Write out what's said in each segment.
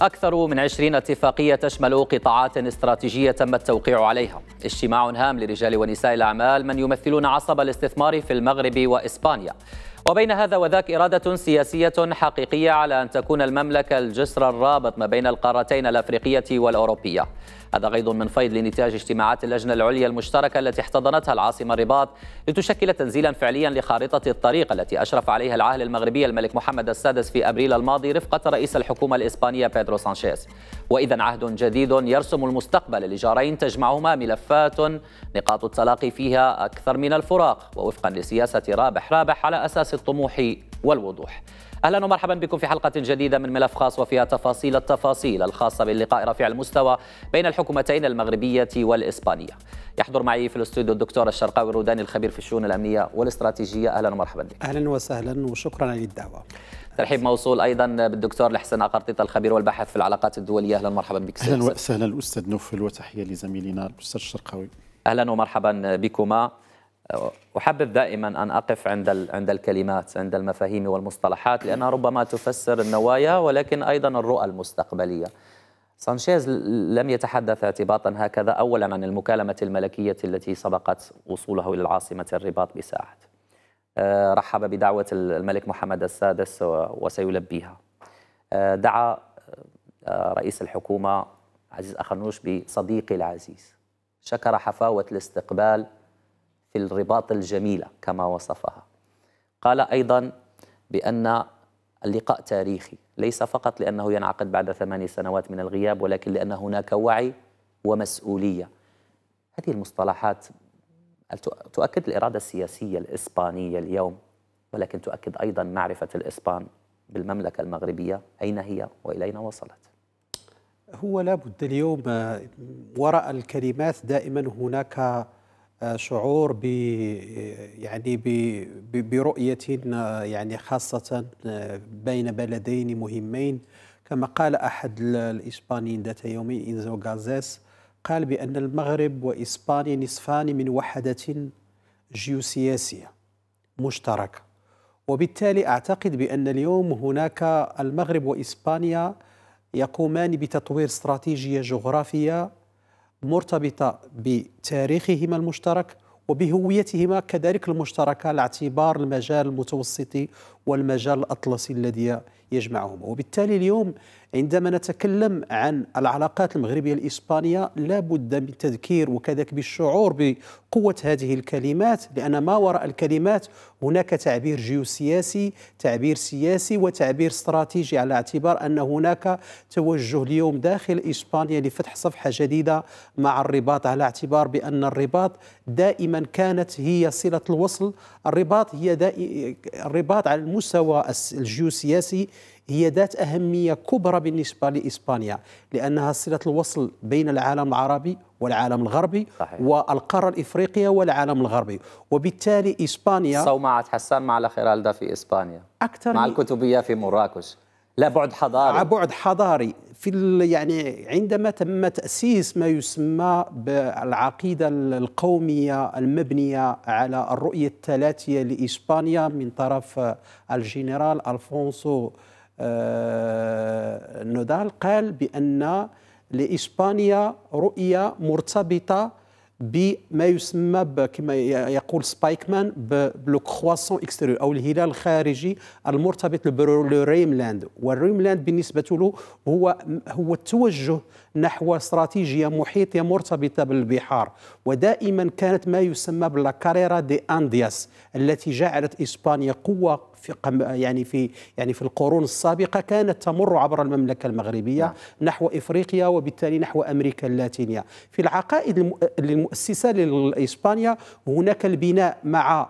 أكثر من عشرين اتفاقية تشمل قطاعات استراتيجية تم التوقيع عليها اجتماع هام لرجال ونساء الأعمال من يمثلون عصب الاستثمار في المغرب وإسبانيا وبين هذا وذاك إرادة سياسية حقيقية على أن تكون المملكة الجسر الرابط ما بين القارتين الأفريقية والأوروبية هذا غيض من فيض لنتاج اجتماعات اللجنة العليا المشتركة التي احتضنتها العاصمة الرباط لتشكل تنزيلا فعليا لخارطة الطريق التي أشرف عليها العاهل المغربي الملك محمد السادس في أبريل الماضي رفقة رئيس الحكومة الإسبانية بيدرو سانشيز وإذا عهد جديد يرسم المستقبل لجارين تجمعهما ملفات نقاط التلاقي فيها أكثر من الفراق ووفقا لسياسة رابح رابح على أساس الطموح والوضوح اهلا ومرحبا بكم في حلقه جديده من ملف خاص وفيها تفاصيل التفاصيل الخاصه باللقاء رفيع المستوى بين الحكومتين المغربيه والاسبانيه. يحضر معي في الاستوديو الدكتور الشرقاوي الروداني الخبير في الشؤون الامنيه والاستراتيجيه اهلا ومرحبا بك. اهلا وسهلا وشكرا على الدعوه. ترحيب موصول ايضا بالدكتور الحسن عقرطيطه الخبير والباحث في العلاقات الدوليه اهلا مرحبا بك اهلا وسهلا الاستاذ نوفل وتحيه لزميلنا الاستاذ الشرقاوي اهلا ومرحبا بكما احبب دائما ان اقف عند عند الكلمات عند المفاهيم والمصطلحات لانها ربما تفسر النوايا ولكن ايضا الرؤى المستقبليه سانشيز لم يتحدث اعتباطا هكذا اولا عن المكالمه الملكيه التي سبقت وصوله الى العاصمه الرباط بساعات آه، رحب بدعوة الملك محمد السادس وسيلبيها آه، دعا آه، رئيس الحكومة عزيز أخنوش بصديقي العزيز شكر حفاوة الاستقبال في الرباط الجميلة كما وصفها قال أيضا بأن اللقاء تاريخي ليس فقط لأنه ينعقد بعد ثماني سنوات من الغياب ولكن لأن هناك وعي ومسؤولية هذه المصطلحات تؤكد الإرادة السياسية الإسبانية اليوم ولكن تؤكد أيضا معرفة الإسبان بالمملكة المغربية أين هي وإلى أين وصلت هو لابد اليوم آه، وراء الكلمات دائما هناك آه، شعور ب آه، يعني برؤية يعني خاصة بين بلدين مهمين كما قال أحد الإسبانيين ذات يومين إنزو غازيس قال بأن المغرب وإسبانيا نصفان من وحدة جيوسياسية مشتركة وبالتالي أعتقد بأن اليوم هناك المغرب وإسبانيا يقومان بتطوير استراتيجية جغرافية مرتبطة بتاريخهما المشترك وبهويتهما كذلك المشتركة على اعتبار المجال المتوسطي والمجال الأطلسي الذي يجمعهما وبالتالي اليوم عندما نتكلم عن العلاقات المغربية الإسبانية لا بد من تذكير وكذلك بالشعور بقوة هذه الكلمات لأن ما وراء الكلمات هناك تعبير جيوسياسي تعبير سياسي وتعبير استراتيجي على اعتبار أن هناك توجه اليوم داخل إسبانيا لفتح صفحة جديدة مع الرباط على اعتبار بأن الرباط دائما كانت هي صلة الوصل الرباط هي الرباط على المستوى الجيوسياسي هي ذات أهمية كبرى بالنسبة لإسبانيا لأنها صلة الوصل بين العالم العربي والعالم الغربي صحيح. والقارة الإفريقية والعالم الغربي وبالتالي إسبانيا صومعت حسان مع الأخيرال في إسبانيا أكثر مع الكتبية في مراكش لا بعد حضاري بعد حضاري في يعني عندما تم تاسيس ما يسمى بالعقيده القوميه المبنيه على الرؤيه الثلاثيه لاسبانيا من طرف الجنرال الفونسو آه، نودال قال بأن لإسبانيا رؤية مرتبطة بما يسمى كما يقول سبايكمان بلو كرواسون اكستيريور او الهلال الخارجي المرتبط بالريملاند والريملاند بالنسبه له هو هو التوجه نحو استراتيجية محيطية مرتبطة بالبحار ودائما كانت ما يسمى كاريرا دي أندياس التي جعلت إسبانيا قوة في يعني في يعني في القرون السابقه كانت تمر عبر المملكه المغربيه نعم. نحو افريقيا وبالتالي نحو امريكا اللاتينيه في العقائد المؤسسه لاسبانيا هناك البناء مع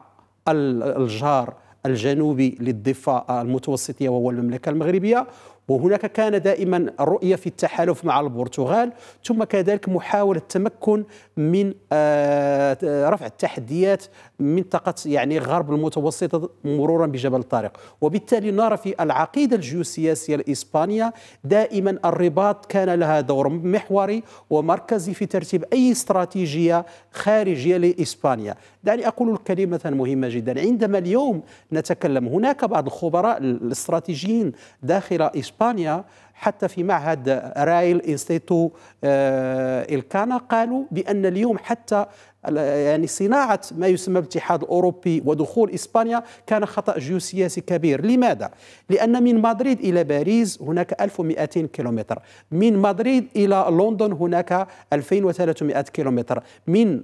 الجار الجنوبي للضفه المتوسطيه وهو المملكه المغربيه وهناك كان دائما الرؤية في التحالف مع البرتغال ثم كذلك محاولة التمكن من آه، رفع التحديات منطقة يعني غرب المتوسطة مرورا بجبل الطارق وبالتالي نرى في العقيدة الجيوسياسية الإسبانية دائما الرباط كان لها دور محوري ومركزي في ترتيب أي استراتيجية خارجية لإسبانيا دعني أقول كلمة مهمة جدا عندما اليوم نتكلم هناك بعض الخبراء الاستراتيجيين داخل إسبانيا España حتى في معهد رايل انستيتو آه، الكانا قالوا بأن اليوم حتى آه، يعني صناعة ما يسمى الاتحاد الأوروبي ودخول إسبانيا كان خطأ جيوسياسي كبير لماذا؟ لأن من مدريد إلى باريس هناك 1200 كيلومتر من مدريد إلى لندن هناك 2300 كيلومتر من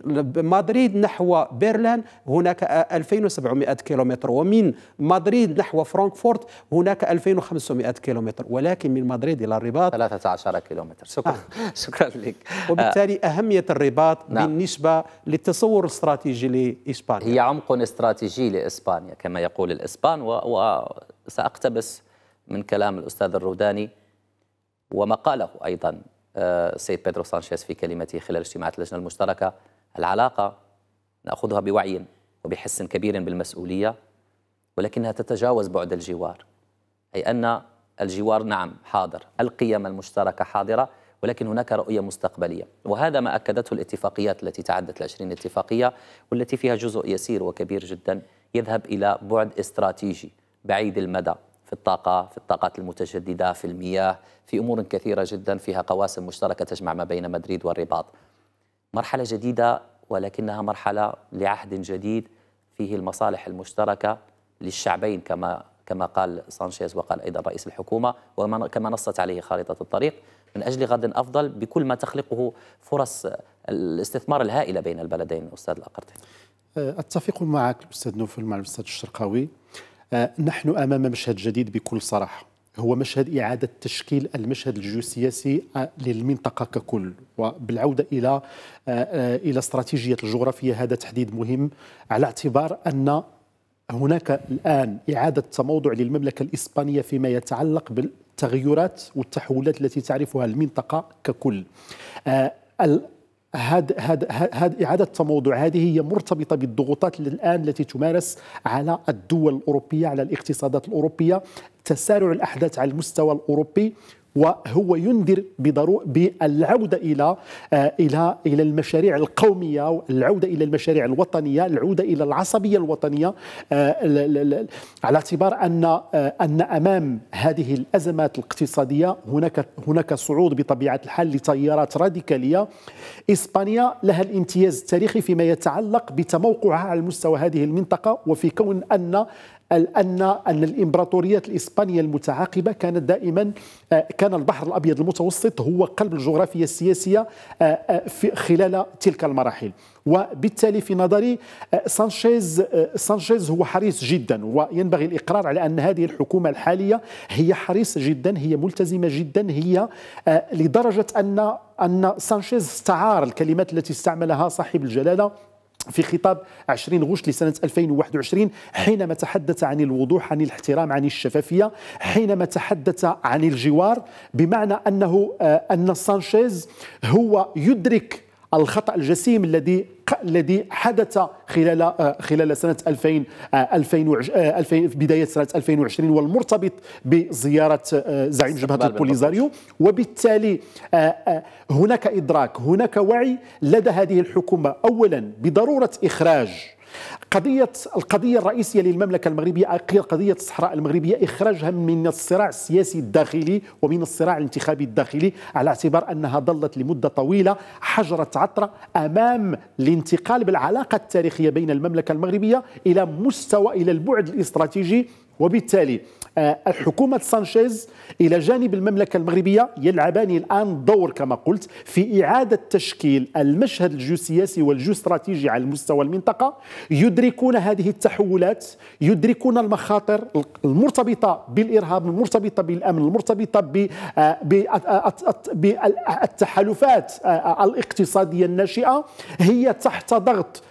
مدريد نحو برلين هناك 2700 كيلومتر ومن مدريد نحو فرانكفورت هناك 2500 كيلومتر ولكن من مدريد مدريد إلى الرباط 13 كيلومتر آه. شكرا شكرا لك وبالتالي آه. أهمية الرباط نعم. بالنسبة للتصور الاستراتيجي لإسبانيا هي عمق استراتيجي لإسبانيا كما يقول الإسبان وسأقتبس من كلام الأستاذ الروداني وما قاله أيضا السيد آه، بيدرو سانشيز في كلمته خلال اجتماعات اللجنة المشتركة العلاقة نأخذها بوعي وبحس كبير بالمسؤولية ولكنها تتجاوز بعد الجوار أي أن الجوار نعم حاضر القيم المشتركة حاضرة ولكن هناك رؤية مستقبلية وهذا ما أكدته الاتفاقيات التي تعدت العشرين اتفاقية والتي فيها جزء يسير وكبير جدا يذهب إلى بعد استراتيجي بعيد المدى في الطاقة في الطاقات المتجددة في المياه في أمور كثيرة جدا فيها قواسم مشتركة تجمع ما بين مدريد والرباط مرحلة جديدة ولكنها مرحلة لعهد جديد فيه المصالح المشتركة للشعبين كما كما قال سانشيز وقال أيضا رئيس الحكومة وكما نصت عليه خارطة الطريق من أجل غد أفضل بكل ما تخلقه فرص الاستثمار الهائلة بين البلدين أستاذ الاقرتي أه، أتفق معك الأستاذ نوفل مع الأستاذ الشرقاوي أه، نحن أمام مشهد جديد بكل صراحة هو مشهد إعادة تشكيل المشهد الجيوسياسي أه، للمنطقة ككل وبالعودة إلى إلى استراتيجية الجغرافية هذا تحديد مهم على اعتبار أن هناك الآن إعادة تموضع للمملكة الإسبانية فيما يتعلق بالتغيرات والتحولات التي تعرفها المنطقة ككل آه، هاد هاد هاد إعادة تموضع هذه هي مرتبطة بالضغوطات الآن التي تمارس على الدول الأوروبية على الاقتصادات الأوروبية تسارع الأحداث على المستوى الأوروبي وهو ينذر بالعوده الى آه، الى الى المشاريع القوميه، العوده الى المشاريع الوطنيه، العوده الى العصبيه الوطنيه آه، على اعتبار ان آه، ان امام هذه الازمات الاقتصاديه هناك هناك صعود بطبيعه الحال لتيارات راديكاليه. اسبانيا لها الامتياز التاريخي فيما يتعلق بتموقعها على مستوى هذه المنطقه وفي كون ان أن أن الإمبراطوريات الإسبانية المتعاقبة كانت دائما آه، كان البحر الأبيض المتوسط هو قلب الجغرافيا السياسية آه، آه، خلال تلك المراحل وبالتالي في نظري سانشيز سانشيز هو حريص جدا وينبغي الاقرار على ان هذه الحكومه الحاليه هي حريصه جدا هي ملتزمه جدا هي لدرجه ان ان سانشيز استعار الكلمات التي استعملها صاحب الجلاله في خطاب 20 غشت لسنة 2021 حينما تحدث عن الوضوح عن الاحترام عن الشفافية حينما تحدث عن الجوار بمعنى أنه آه، أن سانشيز هو يدرك الخطأ الجسيم الذي الذي حدث خلال آه، خلال سنه 2000 2000 آه، آه، بدايه سنه 2020 والمرتبط بزياره زعيم جبهه البوليزاريو وبالتالي هناك ادراك هناك وعي لدى هذه الحكومه اولا بضروره اخراج قضية القضية الرئيسية للمملكة المغربية قضية الصحراء المغربية إخراجها من الصراع السياسي الداخلي ومن الصراع الانتخابي الداخلي على اعتبار أنها ظلت لمدة طويلة حجرة عطرة أمام الانتقال بالعلاقة التاريخية بين المملكة المغربية إلى مستوى إلى البعد الاستراتيجي وبالتالي آه، حكومة سانشيز إلى جانب المملكة المغربية يلعبان الآن دور كما قلت في إعادة تشكيل المشهد الجيوسياسي والجيوستراتيجي على مستوى المنطقة يدركون هذه التحولات يدركون المخاطر المرتبطة بالإرهاب المرتبطة بالأمن المرتبطة آه، بالتحالفات آه، الاقتصادية الناشئة هي تحت ضغط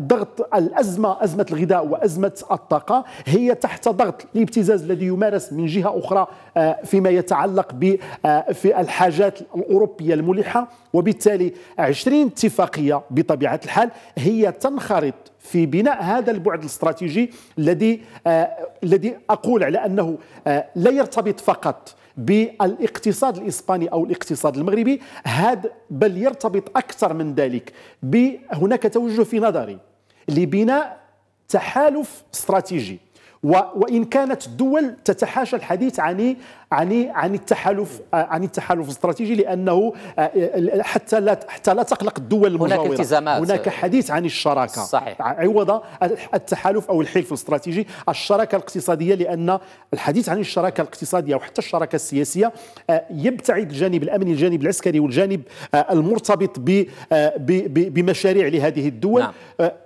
ضغط الأزمة أزمة الغذاء وأزمة الطاقة هي تحت ضغط الابتزاز الذي يمارس من جهة أخرى آه، فيما يتعلق آه، في الحاجات الأوروبية الملحة وبالتالي 20 اتفاقية بطبيعة الحال هي تنخرط في بناء هذا البعد الاستراتيجي الذي آه، الذي أقول على أنه لا يرتبط فقط بالاقتصاد الاسباني او الاقتصاد المغربي هذا بل يرتبط اكثر من ذلك هناك توجه في نظري لبناء تحالف استراتيجي وان كانت الدول تتحاشى الحديث عن عن عن التحالف عن التحالف الاستراتيجي لانه آه، حتى لا حتى لا تقلق الدول المجاوره هناك التزامات هناك حديث عن الشراكه صحيح عوض التحالف او الحلف الاستراتيجي الشراكه الاقتصاديه لان الحديث عن الشراكه الاقتصاديه وحتى الشراكه السياسيه آه، يبتعد الجانب الامني الجانب العسكري والجانب آه، المرتبط بمشاريع لهذه الدول نعم.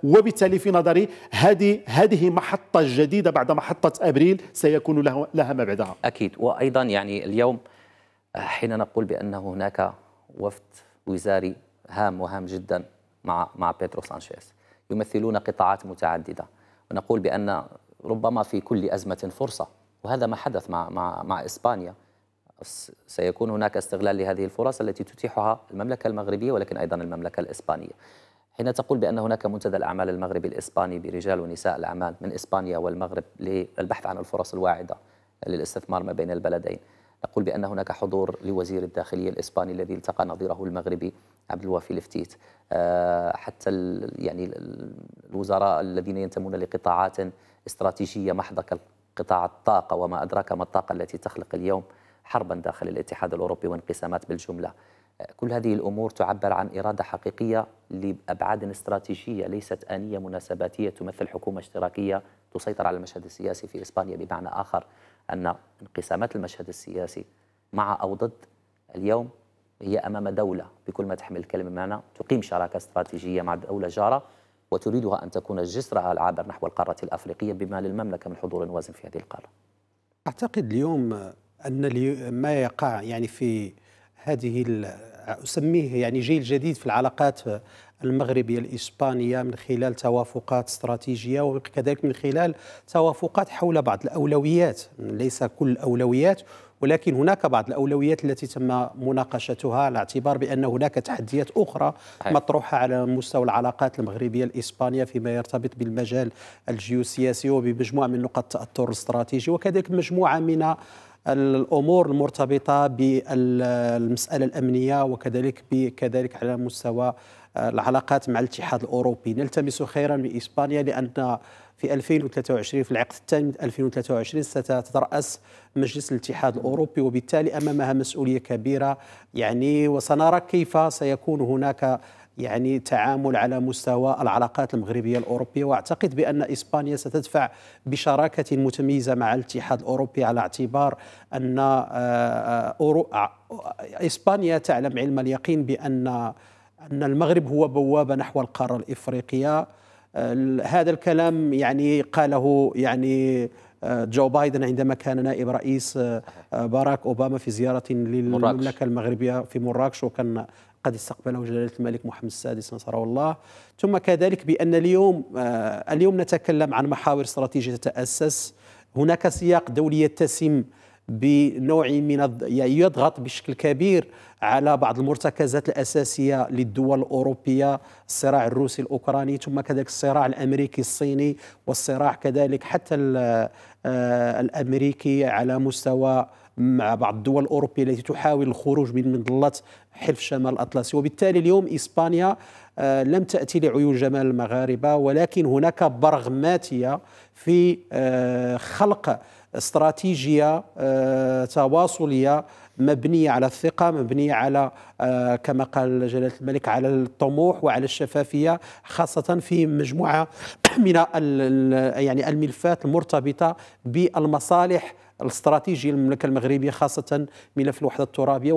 وبالتالي في نظري هذه هذه محطه جديده بعد بعد محطة أبريل سيكون له لها ما بعدها أكيد وأيضا يعني اليوم آه، حين نقول بأن هناك وفد وزاري هام وهام جدا مع مع بيترو سانشيز يمثلون قطاعات متعددة ونقول بأن ربما في كل أزمة فرصة وهذا ما حدث مع مع مع إسبانيا سيكون هناك استغلال لهذه الفرص التي تتيحها المملكة المغربية ولكن أيضا المملكة الإسبانية حين تقول بأن هناك منتدى الأعمال المغربي الإسباني برجال ونساء الأعمال من إسبانيا والمغرب للبحث عن الفرص الواعدة للاستثمار ما بين البلدين نقول بأن هناك حضور لوزير الداخلية الإسباني الذي التقى نظيره المغربي عبد الوافي لفتيت آه، حتى يعني الوزراء الذين ينتمون لقطاعات استراتيجية محضة كقطاع الطاقة وما أدراك ما الطاقة التي تخلق اليوم حربا داخل الاتحاد الأوروبي وانقسامات بالجملة كل هذه الامور تعبر عن اراده حقيقيه لابعاد استراتيجيه ليست انيه مناسباتيه تمثل حكومه اشتراكيه تسيطر على المشهد السياسي في اسبانيا بمعنى اخر ان انقسامات المشهد السياسي مع او ضد اليوم هي امام دوله بكل ما تحمل الكلمه معنى تقيم شراكه استراتيجيه مع دوله جاره وتريدها ان تكون جسرها العابر نحو القاره الافريقيه بما للمملكه من حضور وازن في هذه القاره. اعتقد اليوم ان ما يقع يعني في هذه أسميه يعني جيل جديد في العلاقات المغربية الإسبانية من خلال توافقات استراتيجية وكذلك من خلال توافقات حول بعض الأولويات ليس كل الأولويات ولكن هناك بعض الأولويات التي تم مناقشتها على اعتبار بأن هناك تحديات أخرى مطروحة على مستوى العلاقات المغربية الإسبانية فيما يرتبط بالمجال الجيوسياسي وبمجموعة من نقاط التأثر الاستراتيجي وكذلك مجموعة من الامور المرتبطه بالمساله الامنيه وكذلك كذلك على مستوى آه، العلاقات مع الاتحاد الاوروبي نلتمس خيرا من اسبانيا لان في 2023 في العقد الثاني من 2023 ستترأس مجلس الاتحاد الأوروبي وبالتالي أمامها مسؤولية كبيرة يعني وسنرى كيف سيكون هناك يعني تعامل على مستوى العلاقات المغربيه الاوروبيه واعتقد بان اسبانيا ستدفع بشراكه متميزه مع الاتحاد الاوروبي على اعتبار ان آه، آه، اسبانيا تعلم علم اليقين بان ان المغرب هو بوابه نحو القاره الافريقيه آه، هذا الكلام يعني قاله يعني جو بايدن عندما كان نائب رئيس باراك اوباما في زياره للمملكه المغربيه في مراكش وكان قد استقبله جلالة الملك محمد السادس نصره الله ثم كذلك بأن اليوم آه، اليوم نتكلم عن محاور استراتيجية تتأسس هناك سياق دولي يتسم بنوع من يضغط بشكل كبير على بعض المرتكزات الأساسية للدول الأوروبية الصراع الروسي الأوكراني ثم كذلك الصراع الأمريكي الصيني والصراع كذلك حتى آه، آه، الأمريكي على مستوى مع بعض الدول الأوروبية التي تحاول الخروج من مظلة حلف شمال الأطلسي وبالتالي اليوم إسبانيا آه، لم تأتي لعيون جمال المغاربة ولكن هناك برغماتية في آه، خلق استراتيجية آه، تواصلية مبنية على الثقة مبنية على كما قال جلالة الملك على الطموح وعلى الشفافية خاصة في مجموعة من يعني الملفات المرتبطة بالمصالح الاستراتيجي للمملكه المغربيه خاصه ملف الوحده الترابيه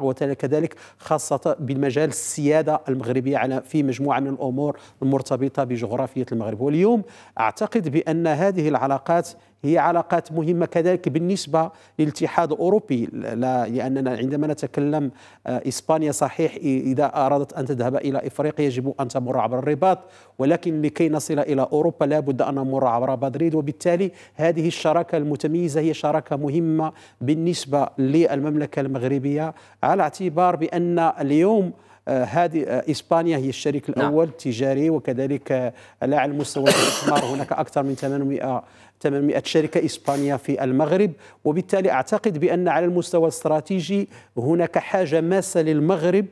وكذلك خاصه بالمجال السياده المغربيه على في مجموعه من الامور المرتبطه بجغرافيه المغرب واليوم اعتقد بان هذه العلاقات هي علاقات مهمة كذلك بالنسبة للاتحاد الأوروبي لا لأننا عندما نتكلم آه، إسبانيا صحيح إذا أرادت أن تذهب إلى إفريقيا يجب أن تمر عبر الرباط ولكن لكي نصل إلى أوروبا لا بد أن نمر عبر مدريد وبالتالي هذه الشراكة المتميزة هي شراكة مهمة بالنسبة للمملكة المغربية على اعتبار بأن اليوم آه، هذه آه، اسبانيا هي الشريك نعم. الاول نعم. التجاري وكذلك على المستوى الاستثمار هناك اكثر من 800 800 شركة إسبانيا في المغرب وبالتالي أعتقد بأن على المستوى الاستراتيجي هناك حاجة ماسة للمغرب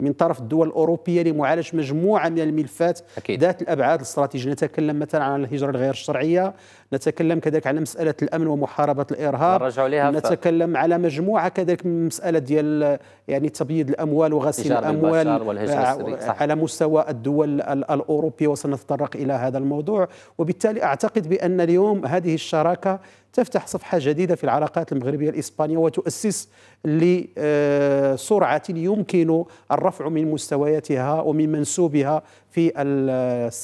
من طرف الدول الأوروبية لمعالجة مجموعة من الملفات أكيد. ذات الأبعاد الاستراتيجية نتكلم مثلا عن الهجرة الغير الشرعية نتكلم كذلك على مسألة الأمن ومحاربة الإرهاب نتكلم على مجموعة كذلك من مسألة ديال يعني تبييض الأموال وغسيل الأموال آه، على مستوى الدول الأوروبية وسنتطرق إلى هذا الموضوع وبالتالي أعتقد بأن اليوم هذه الشراكة تفتح صفحة جديدة في العلاقات المغربية الإسبانية وتؤسس لسرعة يمكن الرفع من مستوياتها ومن منسوبها في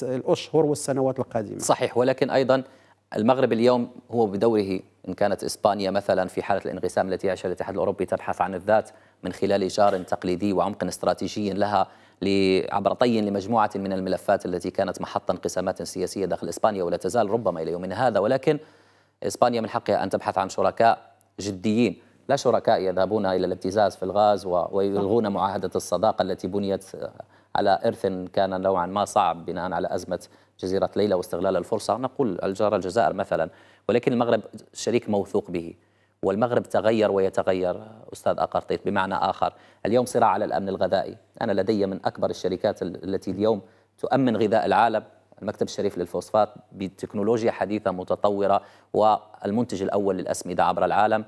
الأشهر والسنوات القادمة صحيح ولكن أيضا المغرب اليوم هو بدوره إن كانت إسبانيا مثلا في حالة الانقسام التي يعيشها الاتحاد الأوروبي تبحث عن الذات من خلال جار تقليدي وعمق استراتيجي لها عبر طي لمجموعة من الملفات التي كانت محط انقسامات سياسية داخل إسبانيا ولا تزال ربما إلى يومنا هذا ولكن إسبانيا من حقها أن تبحث عن شركاء جديين لا شركاء يذهبون إلى الابتزاز في الغاز ويلغون معاهدة الصداقة التي بنيت على إرث كان نوعا ما صعب بناء على أزمة جزيرة ليلى واستغلال الفرصة نقول الجارة الجزائر مثلا ولكن المغرب شريك موثوق به والمغرب تغير ويتغير أستاذ أقرطيط بمعنى آخر اليوم صراع على الأمن الغذائي أنا لدي من أكبر الشركات التي اليوم تؤمن غذاء العالم المكتب الشريف للفوسفات بتكنولوجيا حديثة متطورة والمنتج الأول للأسمدة عبر العالم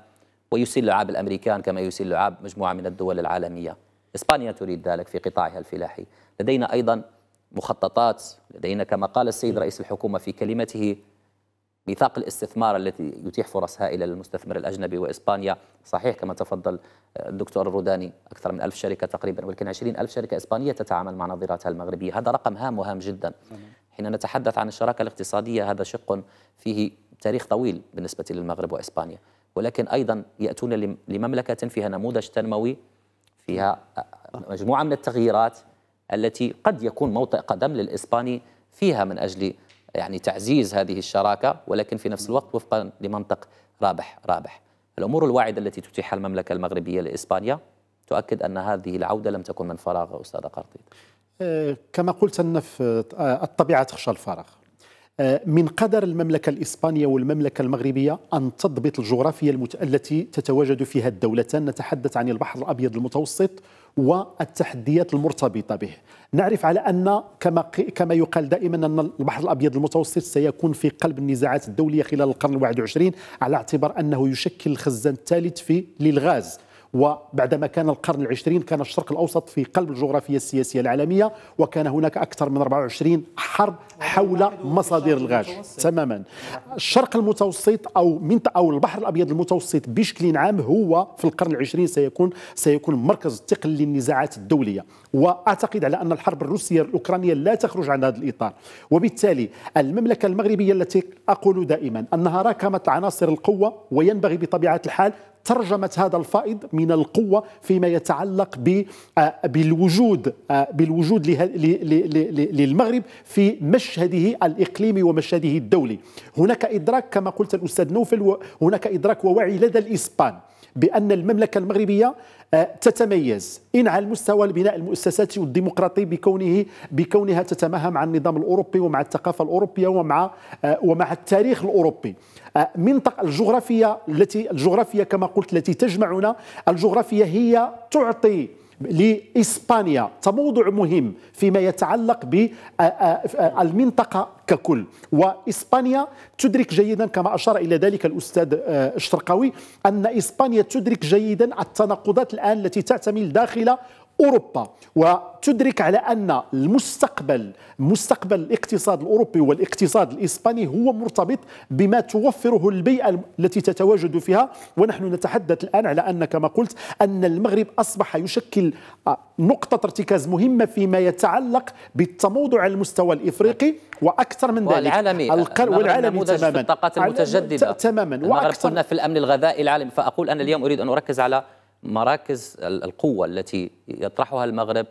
ويسيل لعاب الأمريكان كما يسيل لعاب مجموعة من الدول العالمية إسبانيا تريد ذلك في قطاعها الفلاحي لدينا أيضا مخططات لدينا كما قال السيد رئيس الحكومة في كلمته ميثاق الاستثمار التي يتيح فرص هائلة للمستثمر الأجنبي وإسبانيا صحيح كما تفضل الدكتور الروداني أكثر من ألف شركة تقريبا ولكن عشرين ألف شركة إسبانية تتعامل مع نظيراتها المغربية هذا رقم هام وهام جدا حين نتحدث عن الشراكة الاقتصادية هذا شق فيه تاريخ طويل بالنسبة للمغرب وإسبانيا ولكن أيضا يأتون لمملكة فيها نموذج تنموي فيها مجموعة من التغييرات التي قد يكون موطئ قدم للإسباني فيها من أجل يعني تعزيز هذه الشراكة ولكن في نفس الوقت وفقا لمنطق رابح رابح الأمور الواعدة التي تتيحها المملكة المغربية لإسبانيا تؤكد أن هذه العودة لم تكن من فراغ أستاذ قرطيط أه، كما قلت أن أه، الطبيعة تخشى الفراغ آه، من قدر المملكة الإسبانية والمملكة المغربية أن تضبط الجغرافيا التي تتواجد فيها الدولتان نتحدث عن البحر الأبيض المتوسط والتحديات المرتبطة به نعرف على أن كما, كما يقال دائما أن البحر الأبيض المتوسط سيكون في قلب النزاعات الدولية خلال القرن الواحد وعشرين على اعتبار أنه يشكل الخزان الثالث في للغاز وبعدما كان القرن العشرين كان الشرق الأوسط في قلب الجغرافيا السياسية العالمية وكان هناك أكثر من 24 حرب حول مصادر الغاز تماما الشرق المتوسط أو من أو البحر الأبيض المتوسط بشكل عام هو في القرن العشرين سيكون سيكون مركز الثقل للنزاعات الدولية وأعتقد على أن الحرب الروسية الأوكرانية لا تخرج عن هذا الإطار وبالتالي المملكة المغربية التي أقول دائما أنها راكمت عناصر القوة وينبغي بطبيعة الحال ترجمة هذا الفائض من القوة فيما يتعلق آه، بالوجود آه، بالوجود للمغرب في مشهده الإقليمي ومشهده الدولي هناك إدراك كما قلت الأستاذ نوفل هناك إدراك ووعي لدى الإسبان بأن المملكة المغربية آه، تتميز إن على المستوى البناء المؤسساتي والديمقراطي بكونه بكونها تتماهى مع النظام الأوروبي ومع الثقافة الأوروبية ومع آه، ومع التاريخ الأوروبي آه، منطقة الجغرافية التي الجغرافية كما قلت التي تجمعنا الجغرافية هي تعطي لإسبانيا تموضع مهم فيما يتعلق بالمنطقة ككل وإسبانيا تدرك جيدا كما أشار إلى ذلك الأستاذ الشرقاوي أن إسبانيا تدرك جيدا التناقضات الآن التي تعتمل داخل اوروبا وتدرك على ان المستقبل مستقبل الاقتصاد الاوروبي والاقتصاد الاسباني هو مرتبط بما توفره البيئه التي تتواجد فيها ونحن نتحدث الان على ان كما قلت ان المغرب اصبح يشكل آه، نقطه ارتكاز مهمه فيما يتعلق بالتموضع على المستوى الافريقي واكثر من ذلك والعالمي القر... والعالمي تماما في الطاقات المتجدده تماما واكثر قلنا في الامن الغذائي العالمي فاقول انا اليوم اريد ان اركز على مراكز القوة التي يطرحها المغرب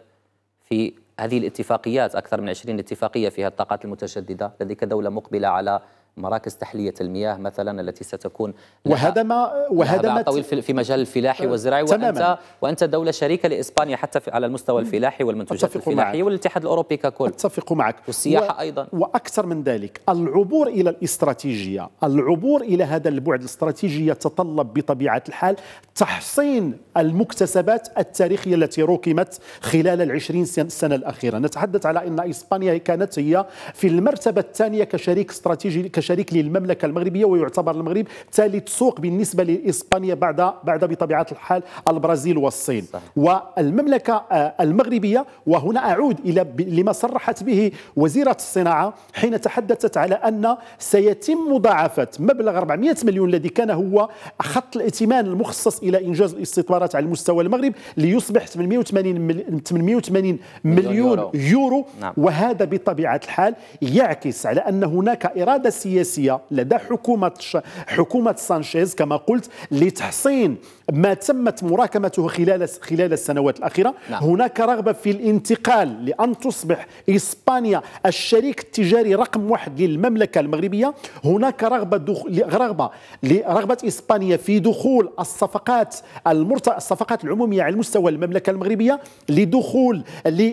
في هذه الاتفاقيات أكثر من 20 اتفاقية فيها الطاقات المتشددة لديك دولة مقبلة على مراكز تحلية المياه مثلا التي ستكون وهذا ما وهذا ما طويل في مجال الفلاحي آه، والزراعي تماما وأنت, وأنت دولة شريكة لإسبانيا حتى على المستوى الفلاحي والمنتوجات الفلاحية معك والاتحاد الأوروبي ككل أتفق معك والسياحة و... أيضا وأكثر من ذلك العبور إلى الاستراتيجية العبور إلى هذا البعد الاستراتيجي يتطلب بطبيعة الحال تحصين المكتسبات التاريخية التي ركمت خلال العشرين سنة الأخيرة نتحدث على أن إسبانيا كانت هي في المرتبة الثانية كشريك استراتيجي كشريك للمملكه المغربيه ويعتبر المغرب ثالث سوق بالنسبه لاسبانيا بعد بعد بطبيعه الحال البرازيل والصين صحيح. والمملكه آه، المغربيه وهنا اعود الى لما صرحت به وزيره الصناعه حين تحدثت على ان سيتم مضاعفه مبلغ 400 مليون الذي كان هو خط الائتمان المخصص الى انجاز الاستثمارات على مستوى المغرب ليصبح 880 880 مليون يورو, يورو. نعم. وهذا بطبيعه الحال يعكس على ان هناك اراده سياسيه سياسية لدى حكومة حكومة سانشيز كما قلت لتحصين ما تمت مراكمته خلال خلال السنوات الاخيره نعم. هناك رغبه في الانتقال لان تصبح اسبانيا الشريك التجاري رقم واحد للمملكه المغربيه هناك رغبه دخول رغبه لرغبه اسبانيا في دخول الصفقات المرت... الصفقات العموميه على مستوى المملكه المغربيه لدخول ل...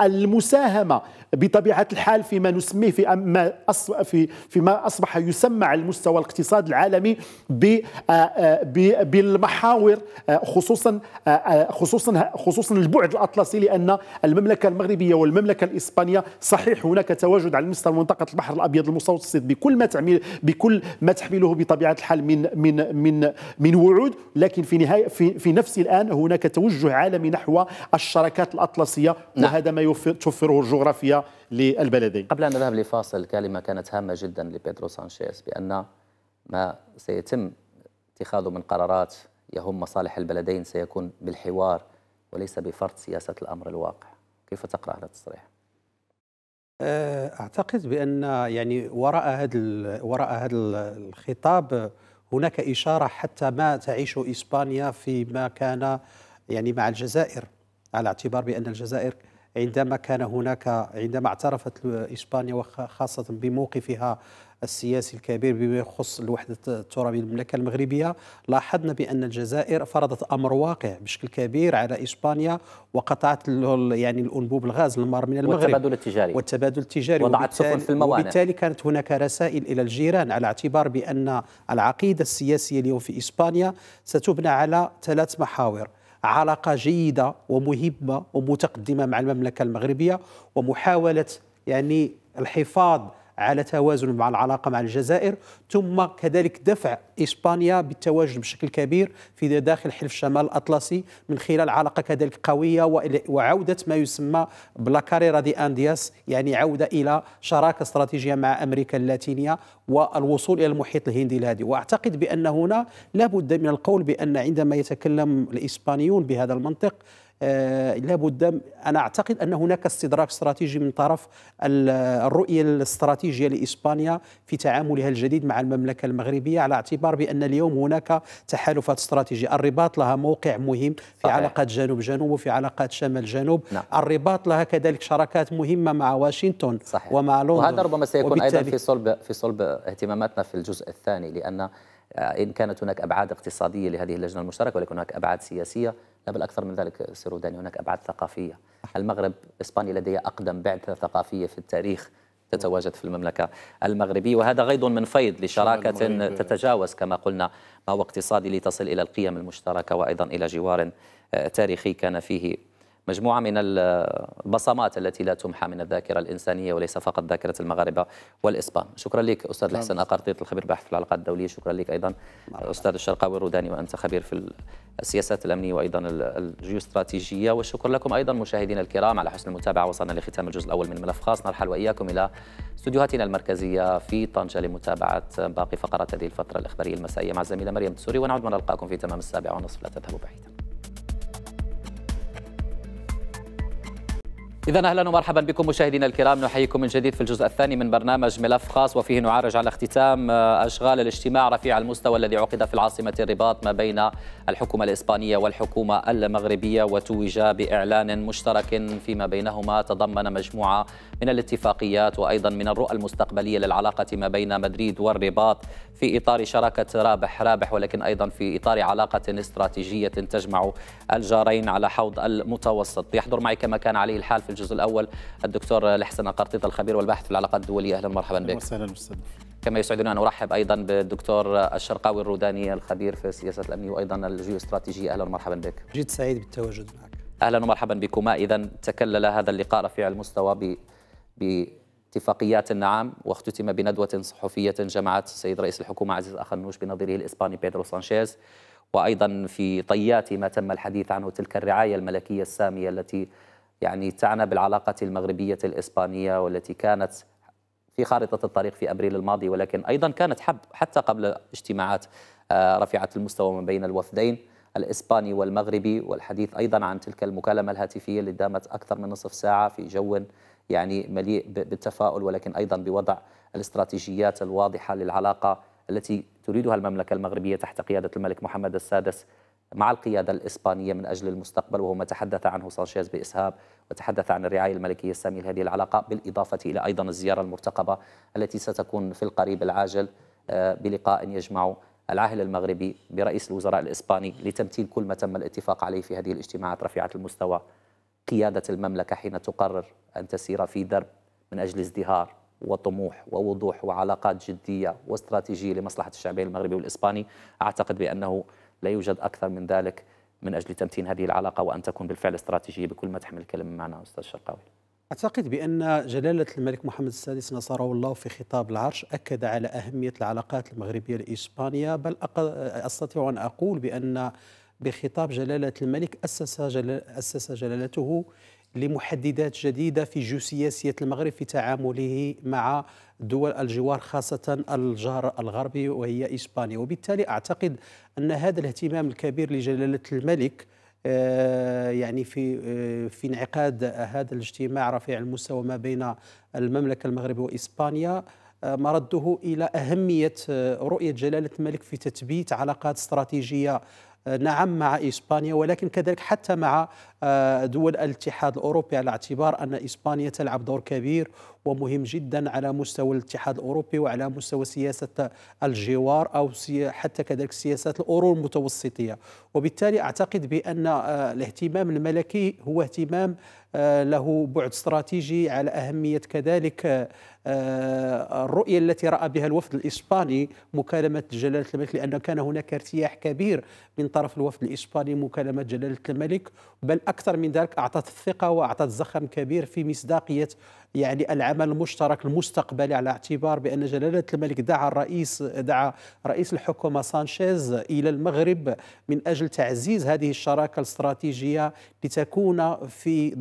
للمساهمه بطبيعه الحال فيما نسميه في ما في فيما اصبح يسمى على المستوى الاقتصاد العالمي ب... ب... بال المحاور آه، خصوصا آه، آه، خصوصا خصوصا البعد الاطلسي لان المملكه المغربيه والمملكه الاسبانيه صحيح هناك تواجد على مستوى منطقه البحر الابيض المتوسط بكل ما تعمل بكل ما تحمله بطبيعه الحال من من من من وعود لكن في نهايه في, في نفس الان هناك توجه عالمي نحو الشراكات الاطلسيه نعم. وهذا ما توفره الجغرافيا للبلدين قبل أن نذهب لفاصل كلمة كانت هامة جدا لبيدرو سانشيز بأن ما سيتم اتخاذه من قرارات يهم مصالح البلدين سيكون بالحوار وليس بفرض سياسة الأمر الواقع كيف تقرأ هذا التصريح؟ أه، أعتقد بأن يعني وراء هذا وراء هذا الخطاب هناك إشارة حتى ما تعيش إسبانيا فيما كان يعني مع الجزائر على اعتبار بأن الجزائر عندما كان هناك عندما اعترفت إسبانيا وخاصة بموقفها السياسي الكبير بما يخص الوحدة الترابية المملكة المغربية لاحظنا بأن الجزائر فرضت أمر واقع بشكل كبير على إسبانيا وقطعت يعني الأنبوب الغاز المار من المغرب والتبادل التجاري والتبادل التجاري وضعت سفن في الموانئ وبالتالي كانت هناك رسائل إلى الجيران على اعتبار بأن العقيدة السياسية اليوم في إسبانيا ستبنى على ثلاث محاور علاقة جيدة ومهمة ومتقدمة مع المملكة المغربية ومحاولة يعني الحفاظ على توازن مع العلاقه مع الجزائر ثم كذلك دفع اسبانيا بالتواجد بشكل كبير في داخل حلف الشمال الاطلسي من خلال علاقه كذلك قويه وعوده ما يسمى بلا كاريرا دي اندياس يعني عوده الى شراكه استراتيجيه مع امريكا اللاتينيه والوصول الى المحيط الهندي الهادي واعتقد بان هنا لابد من القول بان عندما يتكلم الاسبانيون بهذا المنطق آه، لابد انا اعتقد ان هناك استدراك استراتيجي من طرف الرؤيه الاستراتيجيه لاسبانيا في تعاملها الجديد مع المملكه المغربيه على اعتبار بان اليوم هناك تحالفات استراتيجيه الرباط لها موقع مهم في صحيح. علاقات جنوب جنوب وفي علاقات شمال جنوب نعم. الرباط لها كذلك شراكات مهمه مع واشنطن صحيح. ومع لندن وهذا ربما سيكون ايضا في صلب في صلب اهتماماتنا في الجزء الثاني لان آه، ان كانت هناك ابعاد اقتصاديه لهذه اللجنه المشتركه ولكن هناك ابعاد سياسيه لا بل أكثر من ذلك سيروداني هناك أبعاد ثقافية المغرب إسبانيا لديها أقدم بعثة ثقافية في التاريخ تتواجد في المملكة المغربية وهذا غيض من فيض لشراكة تتجاوز كما قلنا ما هو اقتصادي لتصل إلى القيم المشتركة وأيضا إلى جوار آه، تاريخي كان فيه مجموعة من البصمات التي لا تمحى من الذاكرة الإنسانية وليس فقط ذاكرة المغاربة والإسبان شكرا لك أستاذ نعم. الحسن أقرطيط الخبير بحث في العلاقات الدولية شكرا لك أيضا مرحبا. أستاذ الشرقاوي الروداني وأنت خبير في السياسات الأمنية وأيضا الجيوستراتيجية والشكر لكم أيضا مشاهدينا الكرام على حسن المتابعة وصلنا لختام الجزء الأول من ملف خاص نرحل وإياكم إلى استديوهاتنا المركزية في طنجة لمتابعة باقي فقرات هذه الفترة الإخبارية المسائية مع الزميلة مريم تسوري ونعود ونلقاكم في تمام السابعة ونصف لا تذهبوا بعيدا إذا أهلا ومرحبا بكم مشاهدينا الكرام نحييكم من جديد في الجزء الثاني من برنامج ملف خاص وفيه نعرج على اختتام آه، أشغال الاجتماع رفيع المستوى الذي عقد في العاصمة الرباط ما بين الحكومة الإسبانية والحكومة المغربية وتوج بإعلان مشترك فيما بينهما تضمن مجموعة من الاتفاقيات وأيضا من الرؤى المستقبلية للعلاقة ما بين مدريد والرباط في إطار شراكة رابح رابح ولكن أيضا في إطار علاقة استراتيجية تجمع الجارين على حوض المتوسط يحضر معي كما كان عليه الحال في الجزء الاول الدكتور الحسن قرطيط الخبير والباحث في العلاقات الدوليه اهلا ومرحبا بك وسهلا كما يسعدنا ان ارحب ايضا بالدكتور الشرقاوي الروداني الخبير في السياسه الامنيه وايضا الجيو استراتيجي اهلا ومرحبا بك جد سعيد بالتواجد معك اهلا ومرحبا بكما اذا تكلل هذا اللقاء رفيع المستوى ب باتفاقيات النعام واختتم بندوه صحفيه جمعت السيد رئيس الحكومه عزيز اخنوش بنظيره الاسباني بيدرو سانشيز وايضا في طيات ما تم الحديث عنه تلك الرعايه الملكيه الساميه التي يعني تعنى بالعلاقة المغربية الإسبانية والتي كانت في خارطة الطريق في أبريل الماضي ولكن أيضا كانت حب حتى قبل اجتماعات آه، رفيعة المستوى ما بين الوفدين الإسباني والمغربي والحديث أيضا عن تلك المكالمة الهاتفية اللي دامت أكثر من نصف ساعة في جو يعني مليء بالتفاؤل ولكن أيضا بوضع الاستراتيجيات الواضحة للعلاقة التي تريدها المملكة المغربية تحت قيادة الملك محمد السادس مع القيادة الإسبانية من أجل المستقبل وهو ما تحدث عنه سانشيز بإسهاب وتحدث عن الرعاية الملكية السامية لهذه العلاقة بالإضافة إلى أيضا الزيارة المرتقبة التي ستكون في القريب العاجل آه، بلقاء يجمع العاهل المغربي برئيس الوزراء الإسباني لتمثيل كل ما تم الاتفاق عليه في هذه الاجتماعات رفيعة المستوى قيادة المملكة حين تقرر أن تسير في درب من أجل ازدهار وطموح ووضوح وعلاقات جدية واستراتيجية لمصلحة الشعبين المغربي والإسباني أعتقد بأنه لا يوجد أكثر من ذلك من أجل تمتين هذه العلاقة وأن تكون بالفعل استراتيجية بكل ما تحمل الكلمة معنا أستاذ شرقاوي أعتقد بأن جلالة الملك محمد السادس نصره الله في خطاب العرش أكد على أهمية العلاقات المغربية لإسبانيا بل أستطيع أن أقول بأن بخطاب جلالة الملك أسس, جلال أسس جلالته لمحددات جديدة في جيوسياسية المغرب في تعامله مع دول الجوار خاصة الجار الغربي وهي إسبانيا وبالتالي أعتقد أن هذا الاهتمام الكبير لجلالة الملك آه، يعني في آه، في انعقاد هذا الاجتماع رفيع المستوى ما بين المملكة المغربيه وإسبانيا آه، مرده إلى أهمية رؤية جلالة الملك في تثبيت علاقات استراتيجية نعم مع إسبانيا ولكن كذلك حتى مع آه، دول الاتحاد الأوروبي على اعتبار أن إسبانيا تلعب دور كبير ومهم جدا على مستوى الاتحاد الأوروبي وعلى مستوى سياسة الجوار أو حتى كذلك سياسات الأورو المتوسطية وبالتالي أعتقد بأن آه، الاهتمام الملكي هو اهتمام آه، له بعد استراتيجي على أهمية كذلك الرؤية التي رأى بها الوفد الإسباني مكالمة جلالة الملك لأن كان هناك ارتياح كبير من طرف الوفد الإسباني مكالمة جلالة الملك بل اكثر من ذلك اعطت الثقه واعطت زخم كبير في مصداقيه يعني العمل المشترك المستقبلي على اعتبار بأن جلالة الملك دعا الرئيس دعا رئيس الحكومة سانشيز إلى المغرب من أجل تعزيز هذه الشراكة الاستراتيجية لتكون في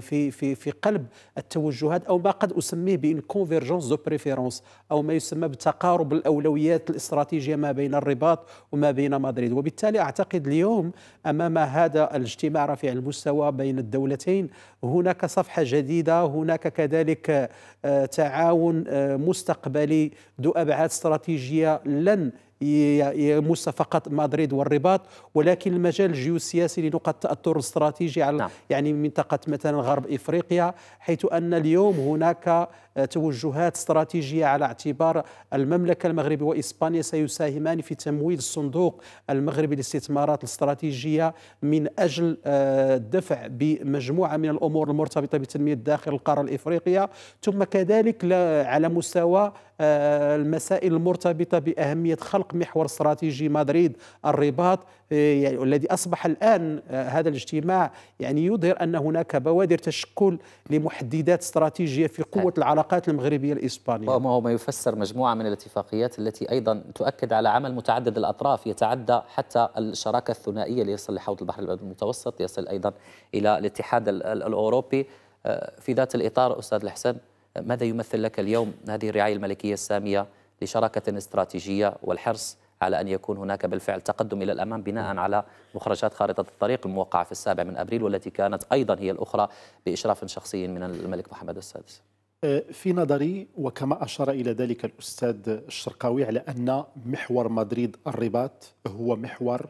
في في في قلب التوجهات أو ما قد أسميه بإن كونفيرجونس دو بريفيرونس أو ما يسمى بتقارب الأولويات الاستراتيجية ما بين الرباط وما بين مدريد وبالتالي أعتقد اليوم أمام هذا الاجتماع رفيع المستوى بين الدولتين هناك صفحة جديدة هناك كذلك كذلك آه، تعاون آه، مستقبلي ذو ابعاد استراتيجيه لن يمس فقط مدريد والرباط ولكن المجال الجيوسياسي لنقطة التاثر الاستراتيجي على نعم. يعني منطقه مثلا غرب افريقيا حيث ان اليوم هناك توجهات استراتيجية على اعتبار المملكة المغربية وإسبانيا سيساهمان في تمويل الصندوق المغربي للاستثمارات الاستراتيجية من أجل الدفع آه، بمجموعة من الأمور المرتبطة بتنمية داخل القارة الإفريقية ثم كذلك على مستوى آه، المسائل المرتبطة بأهمية خلق محور استراتيجي مدريد الرباط إيه، يعني الذي أصبح الآن آه، هذا الاجتماع يعني يظهر أن هناك بوادر تشكل لمحددات استراتيجية في قوة أه. العلاقات المغربية الإسبانية وهو ما يفسر مجموعة من الاتفاقيات التي أيضا تؤكد على عمل متعدد الأطراف يتعدى حتى الشراكة الثنائية ليصل لحوض البحر المتوسط يصل أيضا إلى الاتحاد الأوروبي آه، في ذات الإطار أستاذ الحسن ماذا يمثل لك اليوم هذه الرعاية الملكية السامية لشراكة استراتيجية والحرص على أن يكون هناك بالفعل تقدم إلى الأمام بناء على مخرجات خارطة الطريق الموقعة في السابع من أبريل والتي كانت أيضا هي الأخرى بإشراف شخصي من الملك محمد السادس أه، في نظري وكما أشار إلى ذلك الأستاذ الشرقاوي على أن محور مدريد الرباط هو محور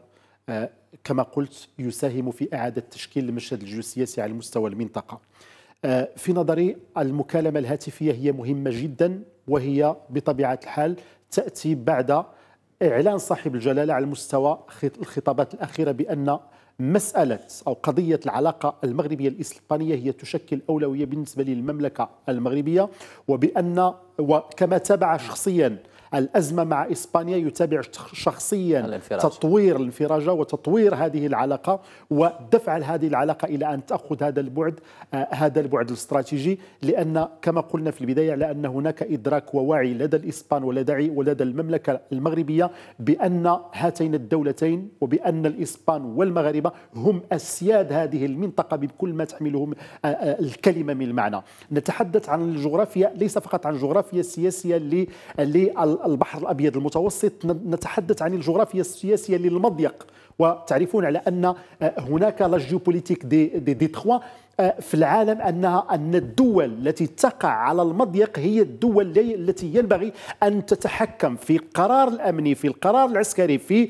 أه، كما قلت يساهم في إعادة تشكيل المشهد الجيوسياسي على مستوى المنطقة أه، في نظري المكالمة الهاتفية هي مهمة جدا وهي بطبيعة الحال تأتي بعد إعلان صاحب الجلالة على مستوى الخطابات الأخيرة بأن مسألة أو قضية العلاقة المغربية الإسبانية هي تشكل أولوية بالنسبة للمملكة المغربية وبأن وكما تابع شخصيا الأزمة مع إسبانيا يتابع شخصيا الانفراج. تطوير الانفراجة وتطوير هذه العلاقة ودفع هذه العلاقة إلى أن تأخذ هذا البعد آه، هذا البعد الاستراتيجي لأن كما قلنا في البداية لأن هناك إدراك ووعي لدى الإسبان ولدى ولدى المملكة المغربية بأن هاتين الدولتين وبأن الإسبان والمغاربة هم أسياد هذه المنطقة بكل ما تحمله آه، آه، الكلمة من المعنى نتحدث عن الجغرافيا ليس فقط عن جغرافيا سياسية لل البحر الابيض المتوسط نتحدث عن الجغرافيا السياسيه للمضيق وتعرفون على ان آه، هناك لا جيوبوليتيك دي دي, دي أه، في العالم أنها أن الدول التي تقع على المضيق هي الدول التي ينبغي أن تتحكم في القرار الأمني في القرار العسكري في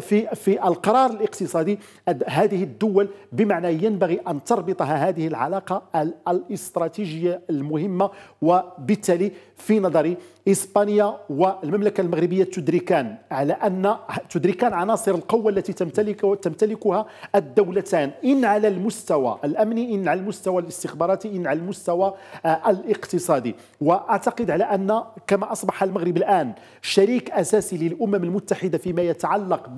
في في القرار الاقتصادي هذه الدول بمعنى ينبغي أن تربطها هذه العلاقة الاستراتيجية المهمة وبالتالي في نظري إسبانيا والمملكة المغربية تدركان على أن تدركان عناصر القوة التي تمتلك تمتلكها الدولتان إن على المستوى الأمني إن إن على المستوى الاستخباراتي إن على المستوى آه، الاقتصادي وأعتقد على أن كما أصبح المغرب الآن شريك أساسي للأمم المتحدة فيما يتعلق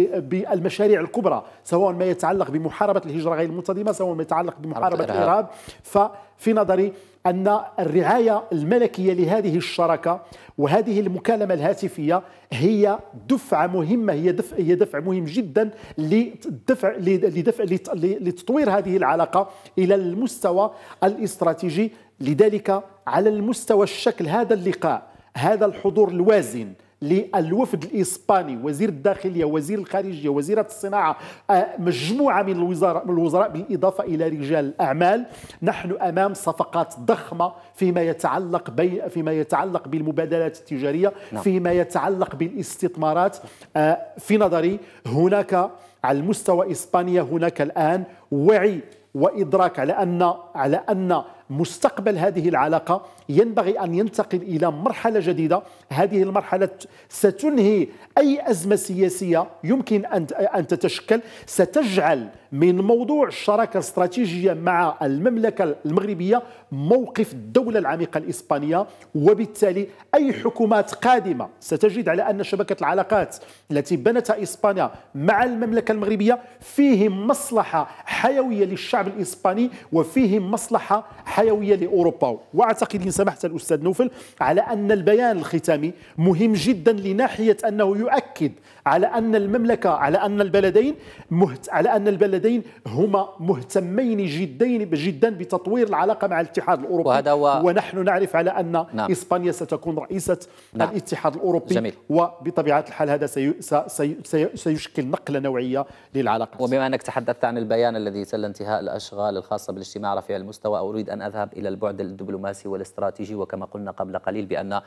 بالمشاريع آه، الكبرى سواء ما يتعلق بمحاربة الهجرة غير المنتظمة سواء ما يتعلق بمحاربة الإرهاب ففي نظري أن الرعاية الملكية لهذه الشراكة وهذه المكالمة الهاتفية هي دفعة مهمة هي دفع هي دفع مهم جدا لدفع لدفع لتطوير هذه العلاقة إلى المستوى الاستراتيجي لذلك على المستوى الشكل هذا اللقاء هذا الحضور الوازن للوفد الاسباني وزير الداخليه وزير الخارجيه وزيره الصناعه آه، مجموعه من الوزراء من الوزراء بالاضافه الى رجال الاعمال نحن امام صفقات ضخمه فيما يتعلق بي فيما يتعلق بالمبادلات التجاريه نعم. فيما يتعلق بالاستثمارات آه، في نظري هناك على المستوى اسبانيا هناك الان وعي وادراك على ان على ان مستقبل هذه العلاقة ينبغي أن ينتقل إلى مرحلة جديدة هذه المرحلة ستنهي أي أزمة سياسية يمكن أن تتشكل ستجعل من موضوع الشراكة الاستراتيجية مع المملكة المغربية موقف الدولة العميقة الإسبانية وبالتالي أي حكومات قادمة ستجد على أن شبكة العلاقات التي بنتها إسبانيا مع المملكة المغربية فيهم مصلحة حيوية للشعب الإسباني وفيهم مصلحة حيوية لأوروبا وأعتقد إن سمحت الأستاذ نوفل على أن البيان الختامي مهم جدا لناحية أنه يؤكد على أن المملكة على أن البلدين مهت على أن البلدين هما مهتمين جدين جدا بتطوير العلاقة مع الاتحاد الأوروبي وهذا هو ونحن نعرف على أن نعم. إسبانيا ستكون رئيسة نعم. الاتحاد الأوروبي جميل. وبطبيعة الحال هذا سي... سي... سي... سيشكل نقلة نوعية للعلاقه وبما أنك تحدثت عن البيان الذي تل انتهاء الأشغال الخاصة بالاجتماع رفيع المستوى أريد أن أذهب إلى البعد الدبلوماسي والاستراتيجي وكما قلنا قبل قليل بأن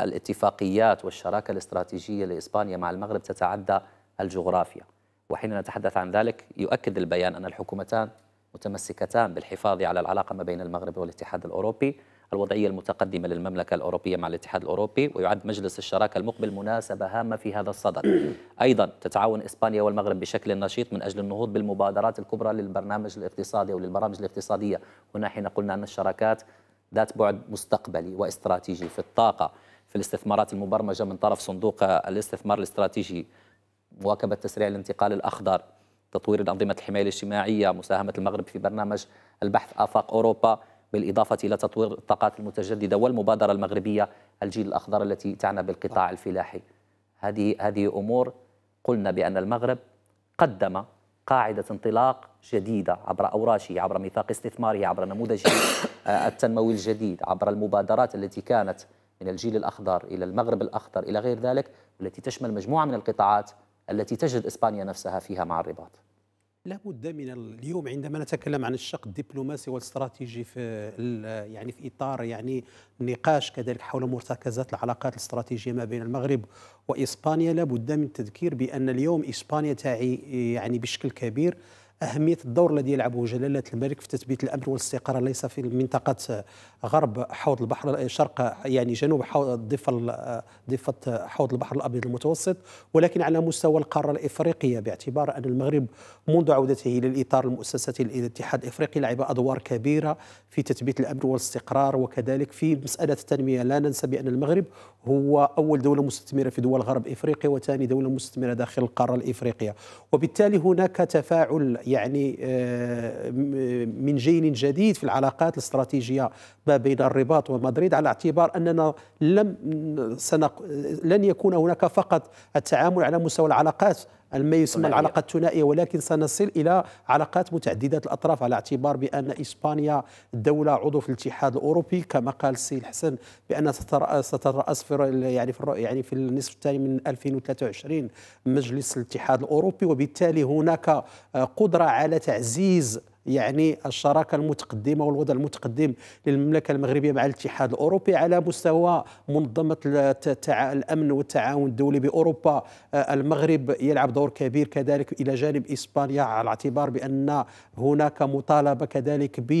الاتفاقيات والشراكة الاستراتيجية لإسبانيا مع المغرب تتعدى الجغرافيا وحين نتحدث عن ذلك يؤكد البيان أن الحكومتان متمسكتان بالحفاظ على العلاقة ما بين المغرب والاتحاد الأوروبي الوضعية المتقدمة للمملكة الأوروبية مع الاتحاد الأوروبي ويعد مجلس الشراكة المقبل مناسبة هامة في هذا الصدد أيضا تتعاون إسبانيا والمغرب بشكل نشيط من أجل النهوض بالمبادرات الكبرى للبرنامج الاقتصادي أو للبرامج الاقتصادية هنا حين قلنا أن الشراكات ذات بعد مستقبلي واستراتيجي في الطاقة في الاستثمارات المبرمجة من طرف صندوق الاستثمار الاستراتيجي مواكبة تسريع الانتقال الأخضر تطوير أنظمة الحماية الاجتماعية مساهمة المغرب في برنامج البحث آفاق أوروبا بالإضافة إلى تطوير الطاقات المتجددة والمبادرة المغربية الجيل الأخضر التي تعنى بالقطاع آه. الفلاحي هذه هذه أمور قلنا بأن المغرب قدم قاعدة انطلاق جديدة عبر أوراشه عبر ميثاق استثماره عبر نموذجه آه، التنموي الجديد عبر المبادرات التي كانت من الجيل الأخضر إلى المغرب الأخضر إلى غير ذلك والتي تشمل مجموعة من القطاعات التي تجد إسبانيا نفسها فيها مع الرباط لابد من اليوم عندما نتكلم عن الشق الدبلوماسي والاستراتيجي في يعني في اطار يعني نقاش كذلك حول مرتكزات العلاقات الاستراتيجيه ما بين المغرب واسبانيا لابد من التذكير بان اليوم اسبانيا تعي يعني بشكل كبير أهمية الدور الذي يلعبه جلالة الملك في تثبيت الأمن والاستقرار ليس في منطقة غرب حوض البحر شرق يعني جنوب حوض ضفة ضفة حوض البحر الأبيض المتوسط ولكن على مستوى القارة الإفريقية باعتبار أن المغرب منذ عودته إلى الإطار المؤسساتي للاتحاد الإفريقي لعب أدوار كبيرة في تثبيت الأمن والاستقرار وكذلك في مسألة التنمية لا ننسى بأن المغرب هو أول دولة مستثمرة في دول غرب إفريقيا وثاني دولة مستثمرة داخل القارة الإفريقية وبالتالي هناك تفاعل يعني آه، من جيل جديد في العلاقات الاستراتيجية ما بين الرباط ومدريد على اعتبار أننا لم سنق... لن يكون هناك فقط التعامل على مستوى العلاقات ما يسمى العلاقات الثنائيه ولكن سنصل الى علاقات متعدده الاطراف على اعتبار بان اسبانيا دوله عضو في الاتحاد الاوروبي كما قال السي الحسن بان ستتراس في يعني في يعني في النصف الثاني من 2023 مجلس الاتحاد الاوروبي وبالتالي هناك قدره على تعزيز يعني الشراكه المتقدمه والوضع المتقدم للمملكه المغربيه مع الاتحاد الاوروبي على مستوى منظمه الامن والتعاون الدولي باوروبا آه، المغرب يلعب دور كبير كذلك الى جانب اسبانيا على اعتبار بان هناك مطالبه كذلك ب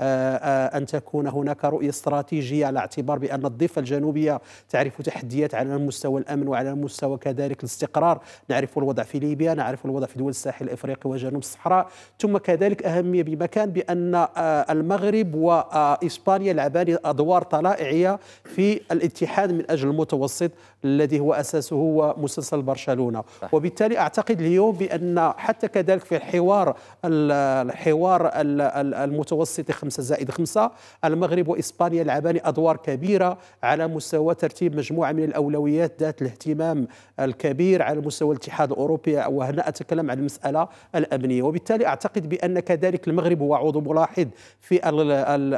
آه، آه، ان تكون هناك رؤيه استراتيجيه على اعتبار بان الضفه الجنوبيه تعرف تحديات على مستوى الامن وعلى مستوى كذلك الاستقرار نعرف الوضع في ليبيا نعرف الوضع في دول الساحل الافريقي وجنوب الصحراء ثم كذلك اهم العلمية بمكان بأن آه، المغرب وإسبانيا لعبان أدوار طلائعية في الاتحاد من أجل المتوسط الذي هو أساسه هو مسلسل برشلونة وبالتالي أعتقد اليوم بأن حتى كذلك في الحوار الحوار المتوسطي 5 زائد 5 المغرب وإسبانيا لعبان أدوار كبيرة على مستوى ترتيب مجموعة من الأولويات ذات الاهتمام الكبير على مستوى الاتحاد الأوروبي وهنا أتكلم عن المسألة الأمنية وبالتالي أعتقد بأن كذلك المغرب هو عضو ملاحظ في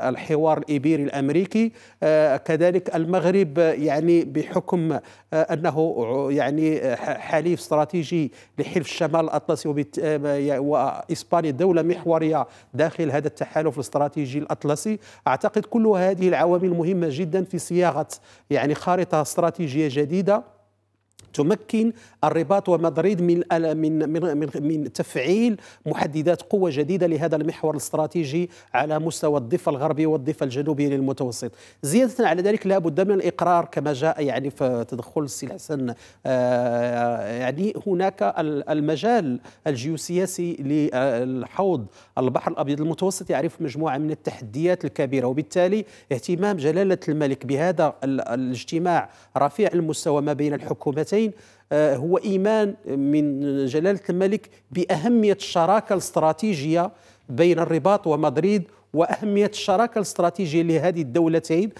الحوار الإيبيري الأمريكي آه، كذلك المغرب آه، يعني بحكم آه، أنه يعني حليف استراتيجي لحلف الشمال الأطلسي وإسبانيا دولة محورية داخل هذا التحالف الاستراتيجي الأطلسي أعتقد كل هذه العوامل مهمة جدا في صياغة يعني خارطة استراتيجية جديدة تمكن الرباط ومدريد من من من من تفعيل محددات قوه جديده لهذا المحور الاستراتيجي على مستوى الضفه الغربيه والضفه الجنوبيه للمتوسط زياده على ذلك لا بد من الاقرار كما جاء يعني في تدخل السي الحسن آه، يعني هناك المجال الجيوسياسي للحوض البحر الابيض المتوسط يعرف مجموعه من التحديات الكبيره وبالتالي اهتمام جلاله الملك بهذا الاجتماع رفيع المستوى ما بين الحكومتين الحسين آه، هو إيمان من جلالة الملك بأهمية الشراكة الاستراتيجية بين الرباط ومدريد واهميه الشراكه الاستراتيجيه لهذه الدولتين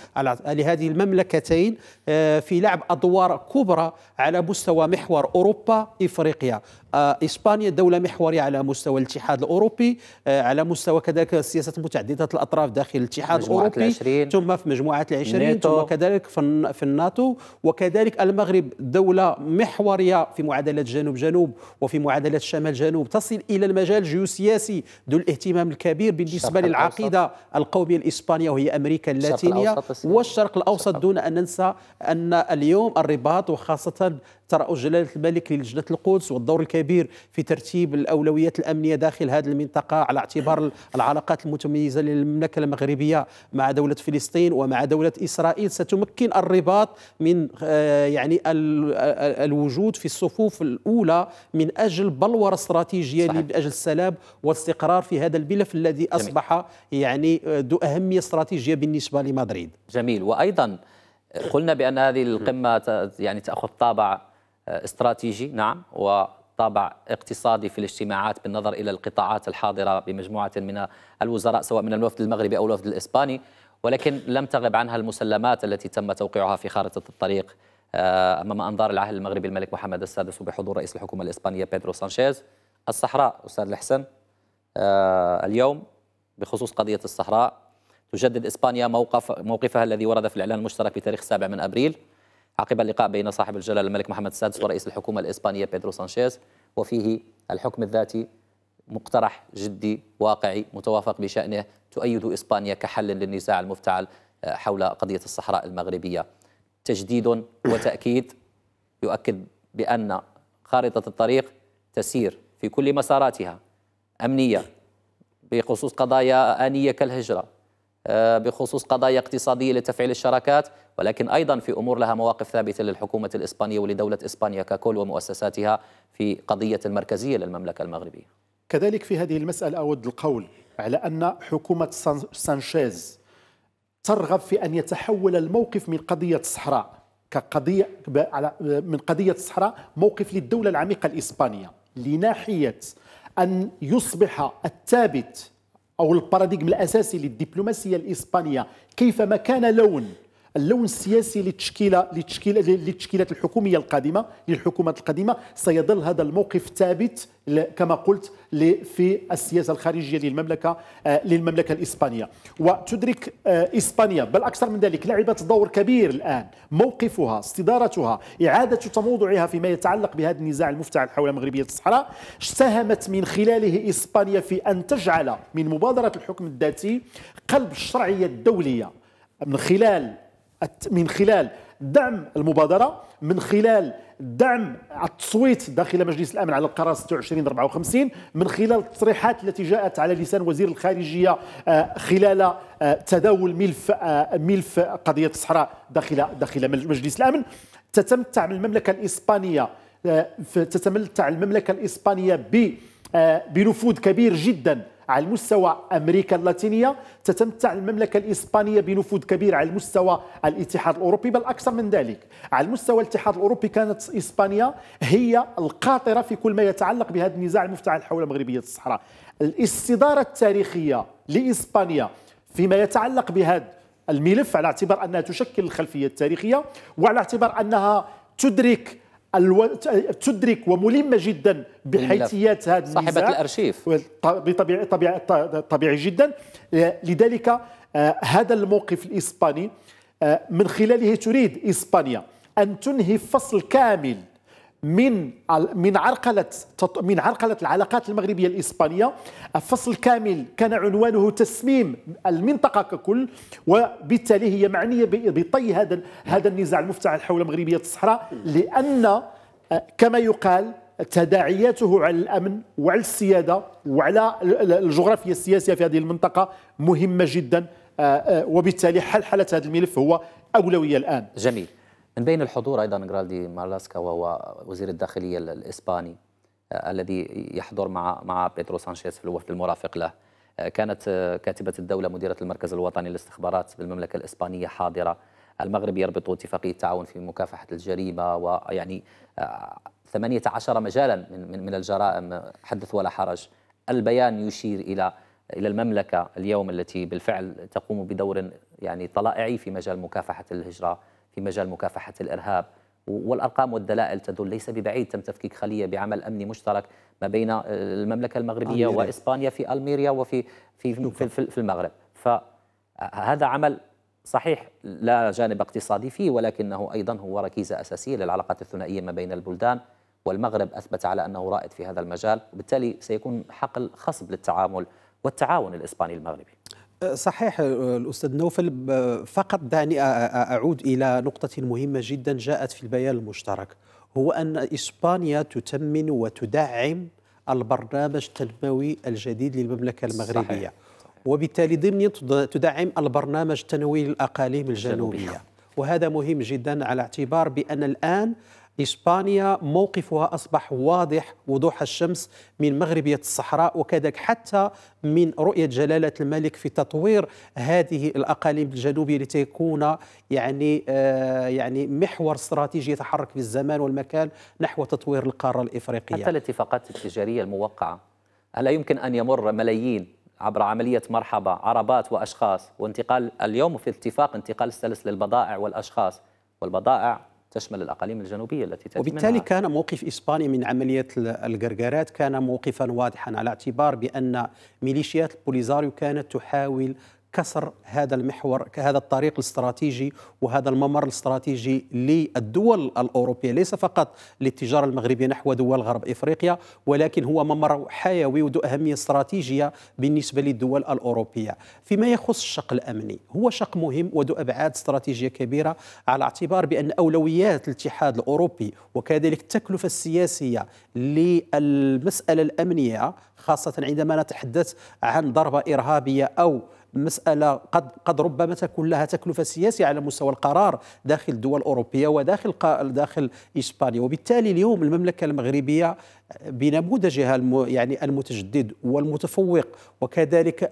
لهذه المملكتين آه، في لعب ادوار كبرى على مستوى محور اوروبا افريقيا آه، اسبانيا دوله محوريه على مستوى الاتحاد الاوروبي آه، على مستوى كذلك السياسات متعدده الاطراف داخل الاتحاد الاوروبي العشرين. ثم في مجموعه العشرين ثم كذلك في الناتو وكذلك المغرب دوله محوريه في معادله جنوب جنوب وفي معادله الشمال جنوب تصل الى المجال الجيوسياسي ذو الاهتمام الكبير بالنسبه للعقيده القوميه الاسبانيه وهي امريكا اللاتينيه الأوسط والشرق الاوسط دون ان ننسى ان اليوم الرباط وخاصه ترأس جلالة الملك للجنة القدس والدور الكبير في ترتيب الأولويات الأمنية داخل هذه المنطقة على اعتبار العلاقات المتميزة للمملكة المغربية مع دولة فلسطين ومع دولة إسرائيل ستمكن الرباط من آه، يعني آه، الوجود في الصفوف الأولى من أجل بلورة استراتيجية صحيح. لأجل السلام والاستقرار في هذا الملف الذي أصبح يعني آه، ذو أهمية استراتيجية بالنسبة لمدريد جميل وأيضا قلنا بأن هذه القمة يعني تأخذ طابع استراتيجي نعم وطابع اقتصادي في الاجتماعات بالنظر إلى القطاعات الحاضرة بمجموعة من الوزراء سواء من الوفد المغربي أو الوفد الإسباني ولكن لم تغب عنها المسلمات التي تم توقيعها في خارطة الطريق آه، أمام أنظار العهد المغربي الملك محمد السادس وبحضور رئيس الحكومة الإسبانية بيدرو سانشيز الصحراء أستاذ الحسن آه، اليوم بخصوص قضية الصحراء تجدد إسبانيا موقف موقفها الذي ورد في الإعلان المشترك بتاريخ 7 من أبريل عقب اللقاء بين صاحب الجلاله الملك محمد السادس ورئيس الحكومه الاسبانيه بيدرو سانشيز وفيه الحكم الذاتي مقترح جدي واقعي متوافق بشأنه تؤيد إسبانيا كحل للنزاع المفتعل آه، حول قضية الصحراء المغربية تجديد وتأكيد يؤكد بأن خارطة الطريق تسير في كل مساراتها أمنية بخصوص قضايا آنية كالهجرة آه، بخصوص قضايا اقتصادية لتفعيل الشراكات ولكن أيضا في أمور لها مواقف ثابتة للحكومة الإسبانية ولدولة إسبانيا ككل ومؤسساتها في قضية المركزية للمملكة المغربية كذلك في هذه المسألة أود القول على أن حكومة سانشيز ترغب في أن يتحول الموقف من قضية الصحراء كقضية من قضية الصحراء موقف للدولة العميقة الإسبانية لناحية أن يصبح الثابت أو الباراديغم الأساسي للدبلوماسية الإسبانية كيفما كان لون اللون السياسي للتشكيله للتشكيله للتشكيلات الحكوميه القادمه للحكومات القادمه سيظل هذا الموقف ثابت كما قلت في السياسه الخارجيه للمملكه آه، للمملكه الاسبانيه وتدرك آه، اسبانيا بل اكثر من ذلك لعبت دور كبير الان موقفها استدارتها اعاده تموضعها فيما يتعلق بهذا النزاع المفتعل حول مغربيه الصحراء ساهمت من خلاله اسبانيا في ان تجعل من مبادره الحكم الذاتي قلب الشرعيه الدوليه من خلال من خلال دعم المبادرة من خلال دعم التصويت داخل مجلس الامن على القرار 2654 من خلال التصريحات التي جاءت على لسان وزير الخارجيه آه، خلال آه، تداول ملف آه، ملف قضيه الصحراء داخل داخل مجلس الامن تتمتع المملكه الاسبانيه تتمتع المملكه الاسبانيه بنفوذ كبير جدا على المستوى أمريكا اللاتينية تتمتع المملكة الإسبانية بنفوذ كبير على المستوى الاتحاد الأوروبي بل أكثر من ذلك على المستوى الاتحاد الأوروبي كانت إسبانيا هي القاطرة في كل ما يتعلق بهذا النزاع المفتعل حول مغربية الصحراء الاستدارة التاريخية لإسبانيا فيما يتعلق بهذا الملف على اعتبار أنها تشكل الخلفية التاريخية وعلى اعتبار أنها تدرك الو... تدرك وملمه جدا بحيثيات هذا النزاع صاحبه الارشيف بطبيعي طبيعي طبيعي جدا آه، لذلك آه، هذا الموقف الاسباني آه، من خلاله تريد اسبانيا ان تنهي فصل كامل من من عرقله من عرقله العلاقات المغربيه الاسبانيه الفصل كامل كان عنوانه تسميم المنطقه ككل وبالتالي هي معنيه بطي هذا هذا النزاع المفتعل حول مغربيه الصحراء لان آه، كما يقال تداعياته على الامن وعلى السياده وعلى الجغرافيا السياسيه في هذه المنطقه مهمه جدا آه، آه، وبالتالي حل حاله هذا الملف هو اولويه الان جميل من بين الحضور أيضا جرالدي مارلاسكا وهو وزير الداخلية الإسباني آه، الذي يحضر مع مع بيترو سانشيز في الوفد المرافق له آه، كانت آه، كاتبة الدولة مديرة المركز الوطني للاستخبارات بالمملكة الإسبانية حاضرة المغرب يربط اتفاقية التعاون في مكافحة الجريمة ويعني 18 مجالا من من الجرائم حدث ولا حرج البيان يشير إلى إلى المملكة اليوم التي بالفعل تقوم بدور يعني طلائعي في مجال مكافحة الهجرة في مجال مكافحة الإرهاب والارقام والدلائل تدل ليس ببعيد تم تفكيك خليه بعمل امني مشترك ما بين آه، المملكه المغربيه أميري. واسبانيا في الميريا وفي في في, في, في المغرب فهذا آه، عمل صحيح لا جانب اقتصادي فيه ولكنه ايضا هو ركيزه اساسيه للعلاقات الثنائيه ما بين البلدان والمغرب اثبت على انه رائد في هذا المجال وبالتالي سيكون حقل خصب للتعامل والتعاون الاسباني المغربي صحيح آه، الاستاذ نوفل فقط دعني اعود الى نقطه مهمه جدا جاءت في البيان المشترك هو ان اسبانيا تثمن وتدعم البرنامج التنموي الجديد للمملكه المغربيه صحيح. وبالتالي ضمن تدعم البرنامج التنموي للاقاليم الجنوبيه وهذا مهم جدا على اعتبار بان الان إسبانيا موقفها أصبح واضح وضوح الشمس من مغربية الصحراء وكذلك حتى من رؤية جلالة الملك في تطوير هذه الأقاليم الجنوبية لتكون يعني آه، يعني محور استراتيجي يتحرك في الزمان والمكان نحو تطوير القارة الإفريقية حتى الاتفاقات التجارية الموقعة ألا يمكن أن يمر ملايين عبر عملية مرحبا عربات وأشخاص وانتقال اليوم في اتفاق انتقال السلس للبضائع والأشخاص والبضائع تشمل الأقاليم الجنوبية التي تأتي وبالتالي منها. كان موقف إسبانيا من عملية القرقارات كان موقفا واضحا على اعتبار بأن ميليشيات البوليزاريو كانت تحاول كسر هذا المحور هذا الطريق الاستراتيجي وهذا الممر الاستراتيجي للدول الأوروبية ليس فقط للتجارة المغربية نحو دول غرب إفريقيا ولكن هو ممر حيوي وذو أهمية استراتيجية بالنسبة للدول الأوروبية فيما يخص الشق الأمني هو شق مهم وذو أبعاد استراتيجية كبيرة على اعتبار بأن أولويات الاتحاد الأوروبي وكذلك التكلفة السياسية للمسألة الأمنية خاصة عندما نتحدث عن ضربة إرهابية أو مسألة قد قد ربما تكون لها تكلفة سياسية على مستوى القرار داخل الدول الأوروبية وداخل داخل إسبانيا وبالتالي اليوم المملكة المغربية بنموذجها يعني المتجدد والمتفوق وكذلك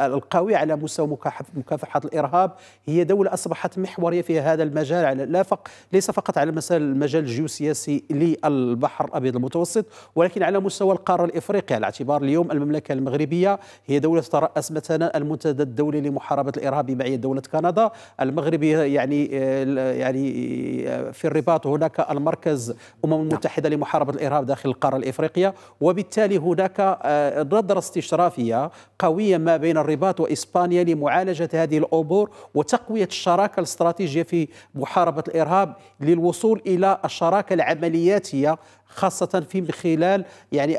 القوي على مستوى مكافحه الارهاب هي دوله اصبحت محوريه في هذا المجال على لا فق ليس فقط على المجال الجيوسياسي للبحر الابيض المتوسط ولكن على مستوى القاره الافريقيه على اعتبار اليوم المملكه المغربيه هي دوله تتراس مثلا المنتدى الدولي لمحاربه الارهاب بمعيه دوله كندا المغرب يعني آه، يعني آه، في الرباط هناك المركز الامم المتحده لمحاربه الارهاب داخل القاره القارة الإفريقية وبالتالي هناك آه، نظرة استشرافية قوية ما بين الرباط وإسبانيا لمعالجة هذه الأمور وتقوية الشراكة الاستراتيجية في محاربة الإرهاب للوصول إلى الشراكة العملياتية خاصة في من خلال يعني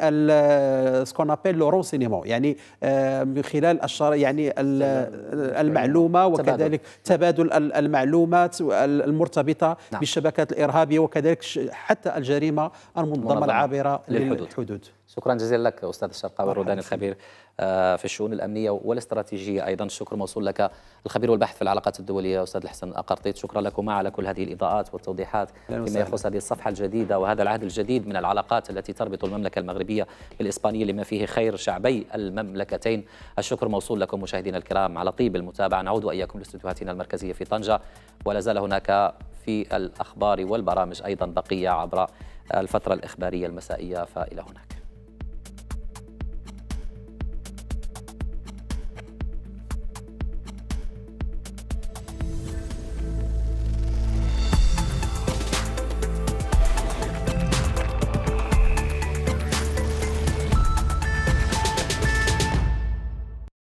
سكون ابيل لو يعني آه، من خلال الشر يعني المعلومة وكذلك نعم. تبادل المعلومات المرتبطة نعم. بالشبكات الإرهابية وكذلك حتى الجريمة المنظمة العابرة للحدود شكرا جزيلا لك استاذ الشرقاوي الروداني الخبير آه، في الشؤون الامنيه والاستراتيجيه ايضا الشكر موصول لك الخبير والبحث في العلاقات الدوليه استاذ الحسن القرطيط شكرا لكما على كل هذه الاضاءات والتوضيحات فيما يخص هذه الصفحه الجديده وهذا العهد الجديد من العلاقات التي تربط المملكه المغربيه بالاسبانيه لما فيه خير شعبي المملكتين الشكر موصول لكم مشاهدينا الكرام على طيب المتابعه نعود واياكم لاستديوهاتنا المركزيه في طنجه ولا زال هناك في الاخبار والبرامج ايضا بقيه عبر الفتره الاخباريه المسائيه فالى هناك